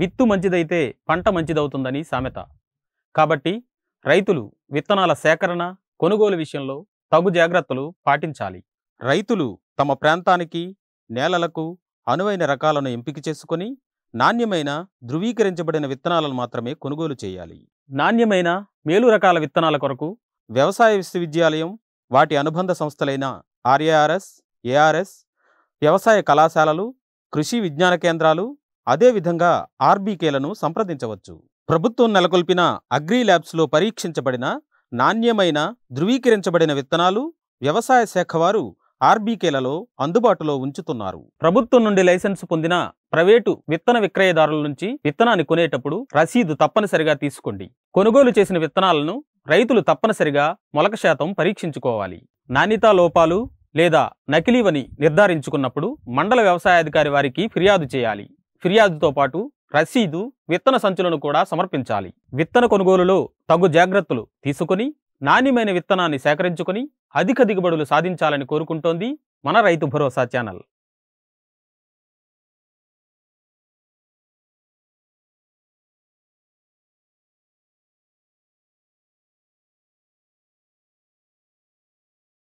విత్తు మంచిదైతే పంట మంచిదవుతుందని సామెత కాబట్టి రైతులు విత్తనాల సేకరణ కొనుగోలు విషయంలో తగు జాగ్రత్తలు పాటించాలి రైతులు తమ ప్రాంతానికి నేలలకు అనువైన రకాలను ఎంపిక చేసుకొని నాణ్యమైన ధృవీకరించబడిన విత్తనాలను మాత్రమే కొనుగోలు చేయాలి నాణ్యమైన మేలు రకాల విత్తనాల కొరకు వ్యవసాయ విశ్వవిద్యాలయం వాటి అనుబంధ సంస్థలైన ఆర్ఏఆర్ఎస్ ఏఆర్ఎస్ వ్యవసాయ కళాశాలలు కృషి విజ్ఞాన కేంద్రాలు అదేవిధంగా ఆర్బీకేలను సంప్రదించవచ్చు ప్రభుత్వం నెలకొల్పిన అగ్రి ల్యాబ్స్లో పరీక్షించబడిన నాణ్యమైన ధృవీకరించబడిన విత్తనాలు వ్యవసాయ శాఖ వారు ఆర్బీకేలలో అందుబాటులో ఉంచుతున్నారు ప్రభుత్వం నుండి లైసెన్స్ పొందిన ప్రైవేటు విత్తన విక్రయదారుల నుంచి విత్తనాన్ని కొనేటప్పుడు రసీదు తప్పనిసరిగా తీసుకోండి కొనుగోలు చేసిన విత్తనాలను రైతులు తప్పనిసరిగా మొలక శాతం పరీక్షించుకోవాలి నాణ్యతా లోపాలు లేదా నకిలీవని నిర్ధారించుకున్నప్పుడు మండల వ్యవసాయాధికారి వారికి ఫిర్యాదు చేయాలి ఫిర్యాదుతో పాటు రసీదు విత్తన సంచులను కూడా సమర్పించాలి విత్తన కొనుగోలులో తగు జాగ్రత్తలు తీసుకుని నాణ్యమైన విత్తనాన్ని సేకరించుకుని అధిక దిగుబడులు సాధించాలని కోరుకుంటోంది మన రైతు భరోసా ఛానల్